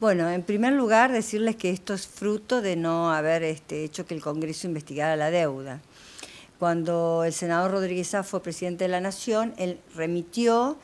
Bueno, en primer lugar, decirles que esto es fruto de no haber este, hecho que el Congreso investigara la deuda. Cuando el senador Rodríguez fue presidente de la Nación, él remitió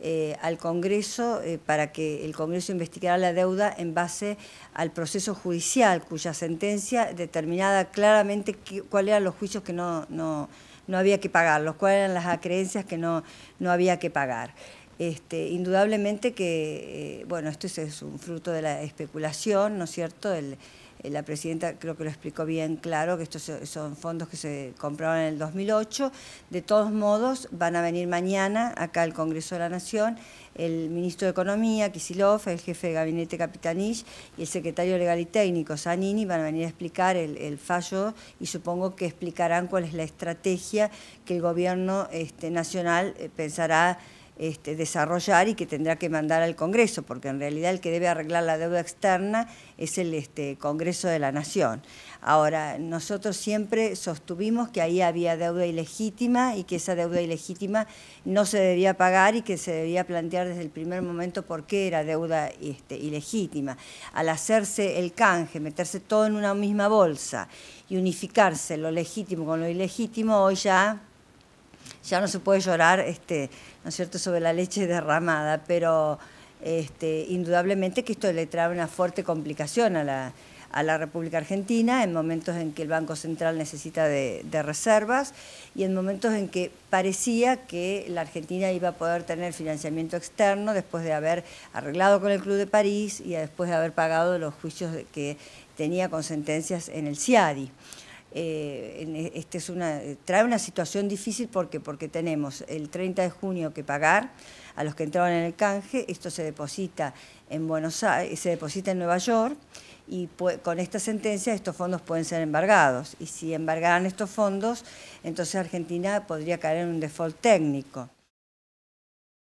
eh, al Congreso eh, para que el Congreso investigara la deuda en base al proceso judicial, cuya sentencia determinaba claramente cuáles eran los juicios que no, había que pagar, cuáles eran las acreencias que no, no había que pagar. Este, indudablemente que, eh, bueno, esto es, un fruto de la especulación, ¿no es cierto? Eh, la presidenta creo que lo explicó bien claro, que estos son fondos que se compraron en el 2008. De todos modos, van a venir mañana acá al Congreso de la Nación el ministro de Economía, Kisilov, el jefe de gabinete Capitanich y el secretario legal y técnico, Zanini, van a venir a explicar el, fallo y supongo que explicarán cuál es la estrategia que el gobierno este, nacional eh, pensará este, desarrollar y que tendrá que mandar al Congreso, porque en realidad el que debe arreglar la deuda externa es el este, Congreso de la Nación. Ahora, nosotros siempre sostuvimos que ahí había deuda ilegítima y que esa deuda ilegítima no se debía pagar y que se debía plantear desde el primer momento por qué era deuda este, ilegítima. Al hacerse el canje, meterse todo en una misma bolsa y unificarse lo legítimo con lo ilegítimo, hoy ya ya no se puede llorar, este, ¿no es cierto?, sobre la leche derramada, pero este, indudablemente que esto le trae una fuerte complicación a la, República Argentina en momentos en que el Banco Central necesita de, de, reservas y en momentos en que parecía que la Argentina iba a poder tener financiamiento externo después de haber arreglado con el Club de París y después de haber pagado los juicios que tenía con sentencias en el CIADI. Eh, e-, este es una, eh, trae una situación difícil porque, porque tenemos el 30 de junio que pagar a los que entraban en el canje, esto se deposita en Buenos Aires, eh, se deposita en Nueva York y con esta sentencia estos fondos pueden ser embargados. Y si embargaran estos fondos, entonces Argentina podría caer en un default técnico.